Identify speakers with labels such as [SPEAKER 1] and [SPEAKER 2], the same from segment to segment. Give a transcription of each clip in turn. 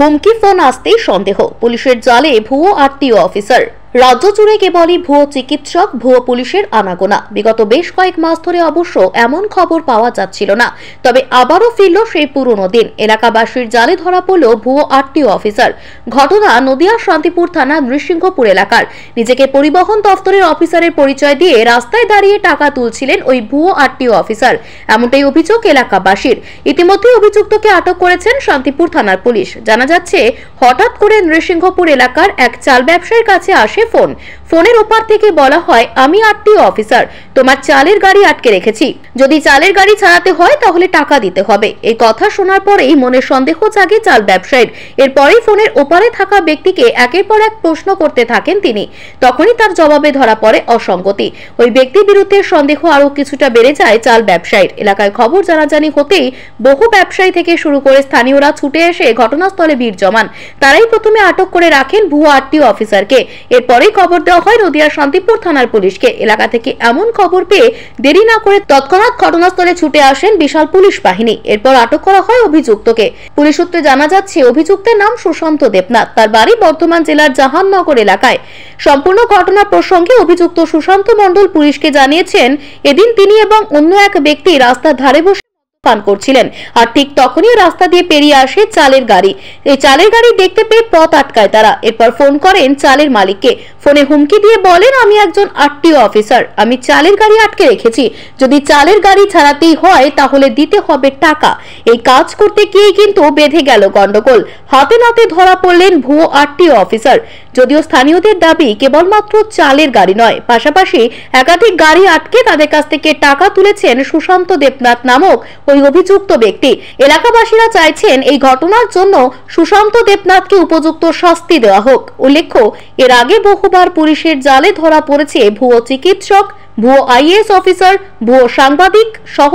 [SPEAKER 1] হুমকি ফোন আসতেই সন্দেহ পুলিশের জালে ভুয়ো আত্মীয় অফিসার রাজ্য জুড়ে কেবলই ভুয়ো চিকিৎসক ভুয়ো পুলিশের আনাগোনা বিগত বেশ কয়েক মাস ধরে অবশ্য এমন খবর পাওয়া যাচ্ছিল না তবে আবারও ফিরল সেই পুরনো দিন এলাকাবাসীর জালে ধরা পড়ল ভুয়ো আটটি অফিসার ঘটনা নদিয়া শান্তিপুর থানা নৃসিংহপুর এলাকার নিজেকে পরিবহন দফতরের অফিসারের পরিচয় দিয়ে রাস্তায় দাঁড়িয়ে টাকা তুলছিলেন ওই ভুয়ো আটটি অফিসার এমনটাই অভিযোগ এলাকাবাসীর ইতিমধ্যে অভিযুক্তকে আটক করেছেন শান্তিপুর থানার পুলিশ জানা যাচ্ছে হঠাৎ করে নৃসিংহপুর এলাকার এক চাল ব্যবসায়ীর কাছে আসে আসে ফোন ফোনের ওপার থেকে বলা হয় আমি আত্মীয় অফিসার তোমার চালের গাড়ি আটকে রেখেছি যদি চালের গাড়ি ছাড়াতে হয় তাহলে টাকা দিতে হবে এই কথা শোনার পরেই মনে সন্দেহ জাগে চাল ব্যবসায়ীর এরপরেই ফোনের ওপারে থাকা ব্যক্তিকে একের পর এক প্রশ্ন করতে থাকেন তিনি তখনই তার জবাবে ধরা পড়ে অসঙ্গতি ওই ব্যক্তির বিরুদ্ধে সন্দেহ আরও কিছুটা বেড়ে যায় চাল ব্যবসায়ীর এলাকায় খবর জানাজানি হতেই বহু ব্যবসায়ী থেকে শুরু করে স্থানীয়রা ছুটে এসে ঘটনাস্থলে ভিড় জমান তারাই প্রথমে আটক করে রাখেন ভুয়া আটটি অফিসারকে এর এরপরেই খবর দেওয়া হয় নদিয়ার শান্তিপুর থানার পুলিশকে এলাকা থেকে এমন খবর পেয়ে দেরি না করে তৎক্ষণাৎ ঘটনাস্থলে ছুটে আসেন বিশাল পুলিশ বাহিনী এরপর আটক করা হয় অভিযুক্তকে পুলিশ সূত্রে জানা যাচ্ছে অভিযুক্তের নাম সুশান্ত দেবনাথ তার বাড়ি বর্ধমান জেলার জাহাননগর এলাকায় সম্পূর্ণ ঘটনা প্রসঙ্গে অভিযুক্ত সুশান্ত মণ্ডল পুলিশকে জানিয়েছেন এদিন তিনি এবং অন্য এক ব্যক্তি রাস্তার ধারে বসে পান করছিলেন আর ঠিক তখনই রাস্তা দিয়ে পেরিয়ে আসে চালের গাড়ি এই চালের গাড়ি দেখতে পেয়ে পথ আটকায় তারা এরপর ফোন করেন চালের মালিককে ফোনে হুমকি দিয়ে বলেন আমি একজন আরটিও অফিসার আমি চালের গাড়ি আটকে রেখেছি যদি চালের গাড়ি ছাড়াতেই হয় তাহলে দিতে হবে টাকা এই কাজ করতে গিয়ে কিন্তু বেঁধে গেল গন্ডগোল হাতে নাতে ধরা পড়লেন ভুয়ো আরটিও অফিসার যদিও স্থানীয়দের দাবি কেবলমাত্র চালের গাড়ি নয় পাশাপাশি একাধিক গাড়ি আটকে তাদের কাছ থেকে টাকা তুলেছেন সুশান্ত দেবনাথ নামক ওই ওই অভিযুক্ত ব্যক্তি এলাকাবাসীরা চাইছেন এই ঘটনার জন্য সুশান্ত দেবনাথকে উপযুক্ত শাস্তি দেওয়া হোক উল্লেখ্য এর আগে বহুবার পুলিশের জালে ধরা পড়েছে ভুয়ো চিকিৎসক ভুয়ো আইএস অফিসার ভুয়ো সাংবাদিক সহ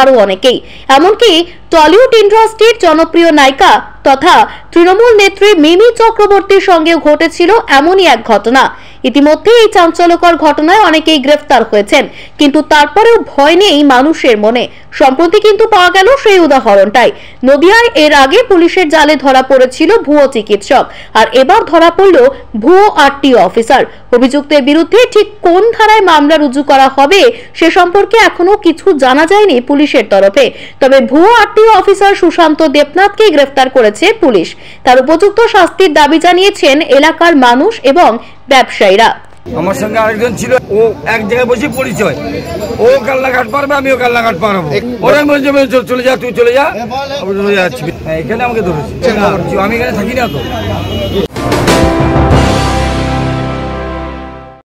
[SPEAKER 1] আরও অনেকেই এমনকি টলিউড ইন্ডাস্ট্রির জনপ্রিয় নায়িকা তথা তৃণমূল নেত্রী মিমি চক্রবর্তীর সঙ্গে ঘটেছিল এমনই এক ঘটনা ইতিমধ্যে এই চাঞ্চল্যকর ঘটনায় অনেকেই গ্রেফতার হয়েছেন কিন্তু তারপরেও ভয় নেই মানুষের মনে সম্প্রতি কিন্তু পাওয়া গেল সেই উদাহরণটাই নদিয়ায় এর আগে পুলিশের জালে ধরা পড়েছিল ভুয়ো চিকিৎসক আর এবার ধরা পড়ল ভুয়ো আটটি অফিসার অভিযুক্তের বিরুদ্ধে ঠিক কোন ধারায় মামলা রুজু করা হবে সে সম্পর্কে এখনো কিছু জানা যায়নি পুলিশের তরফে তবে ভুয়ো আটটি অফিসার সুশান্ত দেবনাথকে গ্রেফতার করেছে পুলিশ তার উপযুক্ত শাস্তির দাবি জানিয়েছেন এলাকার মানুষ এবং ব্যবসায়ীরা আমার সঙ্গে আরেকজন ছিল ও এক জায়গায় বসে পরিচয় ও কাল্লাঘাট পারবে আমিও কাল্লাঘাট পারবো ওরা বলছে চলে যা তুই চলে যা চলে যাচ্ছি হ্যাঁ, এখানে আমাকে ধরেছি আমি এখানে থাকি না তো